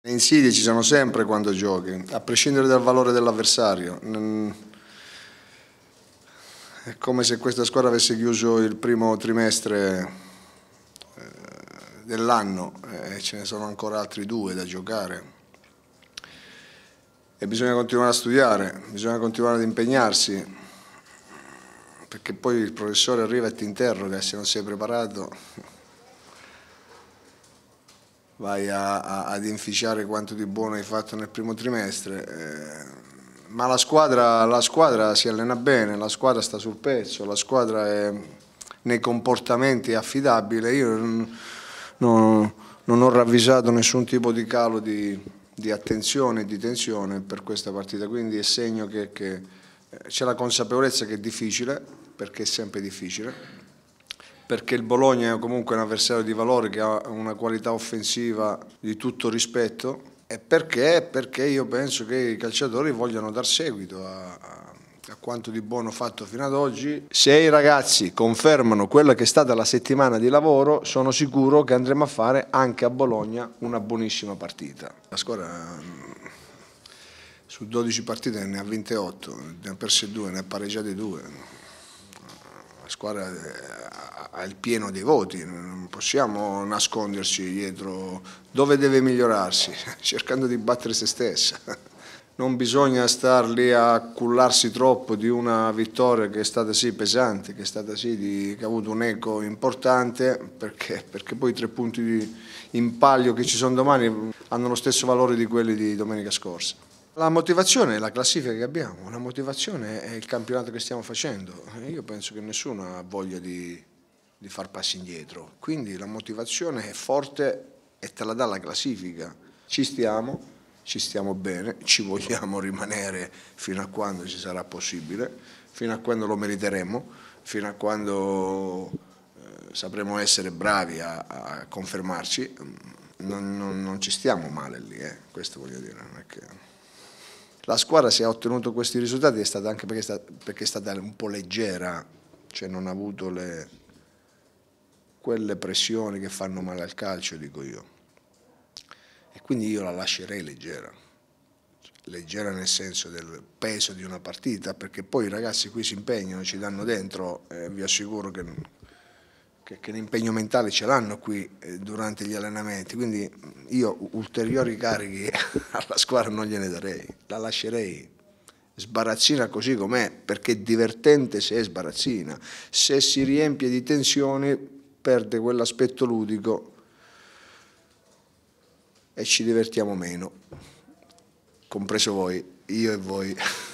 Le insidie ci sono sempre quando giochi, a prescindere dal valore dell'avversario. È come se questa squadra avesse chiuso il primo trimestre eh, dell'anno eh, e ce ne sono ancora altri due da giocare. E bisogna continuare a studiare, bisogna continuare ad impegnarsi, perché poi il professore arriva e ti interroga se non sei preparato vai a, a, ad inficiare quanto di buono hai fatto nel primo trimestre. Eh, ma la squadra, la squadra, si allena bene, la squadra sta sul pezzo, la squadra è, nei comportamenti è affidabile. Io non, non, ho ravvisato nessun tipo di calo di, di attenzione e di tensione per questa partita, quindi è segno che eh, c'è la consapevolezza che è difficile, perché è sempre difficile, perché il Bologna è comunque un avversario di valore che ha una qualità offensiva di tutto rispetto e perché? Perché io penso che i calciatori vogliano dar seguito a, a quanto di buono fatto fino ad oggi. Se i ragazzi confermano quella che è stata la settimana di lavoro, sono sicuro che andremo a fare anche a Bologna una buonissima partita. La squadra mm, su 12 partite ne ha vinte 8, ne ha perse 2, ne ha pareggiate 2 la squadra eh, ha il pieno dei voti, non possiamo nasconderci dietro dove deve migliorarsi, cercando di battere se stessa. Non bisogna star lì a cullarsi troppo di una vittoria che è stata sì pesante, che, è stata sì di, che ha avuto un eco importante, perché? perché poi i tre punti in palio che ci sono domani hanno lo stesso valore di quelli di domenica scorsa. La motivazione è la classifica che abbiamo, la motivazione è il campionato che stiamo facendo. Io penso che nessuno ha voglia di, di far passi indietro, quindi la motivazione è forte e te la dà la classifica. Ci stiamo, ci stiamo bene, ci vogliamo rimanere fino a quando ci sarà possibile, fino a quando lo meriteremo, fino a quando eh, sapremo essere bravi a, a confermarci. Non, non, non, ci stiamo male lì, eh. questo voglio dire. La squadra si è ottenuto questi risultati è stata anche perché è stata, perché è stata un po' leggera, cioè non ha avuto le, quelle pressioni che fanno male al calcio, dico io. E quindi io la lascerei leggera, leggera nel senso del peso di una partita, perché poi i ragazzi qui si impegnano, ci danno dentro, eh, vi assicuro che, che, che l'impegno mentale ce l'hanno qui eh, durante gli allenamenti, quindi io ulteriori carichi alla squadra non gliene darei, la lascerei. Sbarazzina così com'è, perché è divertente se è sbarazzina. Se si riempie di tensione perde quell'aspetto ludico e ci divertiamo meno, compreso voi, io e voi.